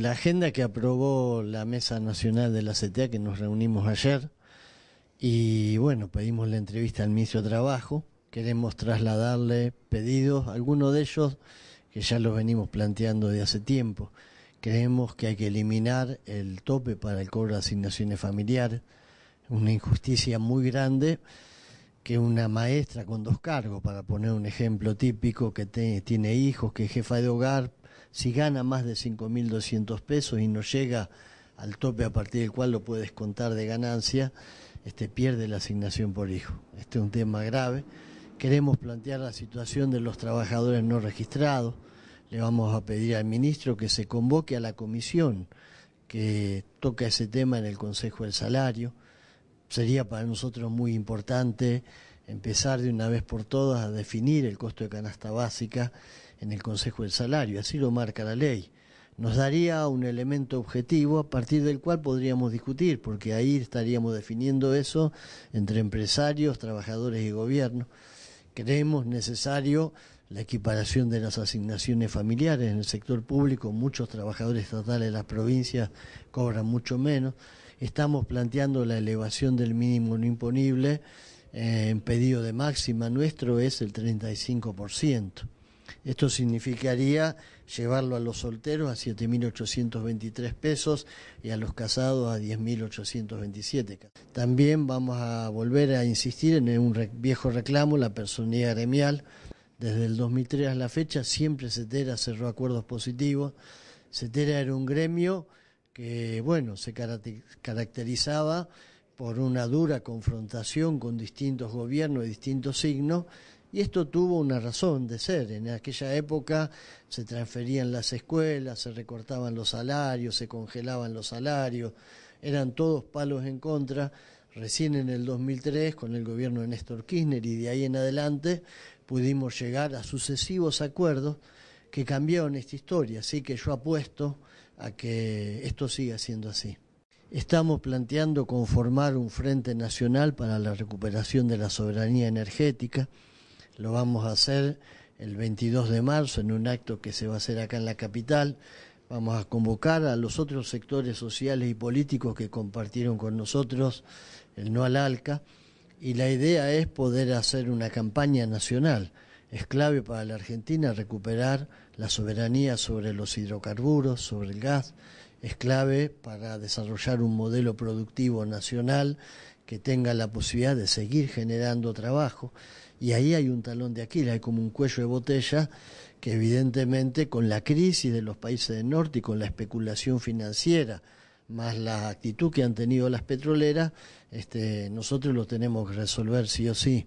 La agenda que aprobó la Mesa Nacional de la CTA, que nos reunimos ayer, y bueno, pedimos la entrevista al ministro de Trabajo, queremos trasladarle pedidos, algunos de ellos que ya los venimos planteando de hace tiempo. Creemos que hay que eliminar el tope para el cobro de asignaciones familiares, una injusticia muy grande que una maestra con dos cargos, para poner un ejemplo típico, que tiene hijos, que es jefa de hogar, si gana más de 5.200 pesos y no llega al tope a partir del cual lo puedes contar de ganancia, este, pierde la asignación por hijo. Este es un tema grave. Queremos plantear la situación de los trabajadores no registrados. Le vamos a pedir al ministro que se convoque a la comisión que toca ese tema en el Consejo del Salario. Sería para nosotros muy importante empezar de una vez por todas a definir el costo de canasta básica en el Consejo del Salario, así lo marca la ley. Nos daría un elemento objetivo a partir del cual podríamos discutir, porque ahí estaríamos definiendo eso entre empresarios, trabajadores y gobierno. Creemos necesario la equiparación de las asignaciones familiares en el sector público, muchos trabajadores estatales de las provincias cobran mucho menos. Estamos planteando la elevación del mínimo no imponible eh, en pedido de máxima nuestro es el 35%. Esto significaría llevarlo a los solteros a 7.823 pesos y a los casados a 10.827. También vamos a volver a insistir en un viejo reclamo, la personalidad gremial. Desde el 2003 a la fecha siempre CETERA cerró acuerdos positivos. CETERA era un gremio que, bueno, se caracterizaba por una dura confrontación con distintos gobiernos y distintos signos, y esto tuvo una razón de ser. En aquella época se transferían las escuelas, se recortaban los salarios, se congelaban los salarios, eran todos palos en contra. Recién en el 2003, con el gobierno de Néstor Kirchner y de ahí en adelante, pudimos llegar a sucesivos acuerdos que cambiaron esta historia. Así que yo apuesto a que esto siga siendo así. Estamos planteando conformar un Frente Nacional para la recuperación de la soberanía energética. Lo vamos a hacer el 22 de marzo en un acto que se va a hacer acá en la capital. Vamos a convocar a los otros sectores sociales y políticos que compartieron con nosotros el no al ALCA y la idea es poder hacer una campaña nacional. Es clave para la Argentina recuperar la soberanía sobre los hidrocarburos, sobre el gas es clave para desarrollar un modelo productivo nacional que tenga la posibilidad de seguir generando trabajo. Y ahí hay un talón de Aquiles, hay como un cuello de botella que evidentemente con la crisis de los países del norte y con la especulación financiera, más la actitud que han tenido las petroleras, este, nosotros lo tenemos que resolver sí o sí.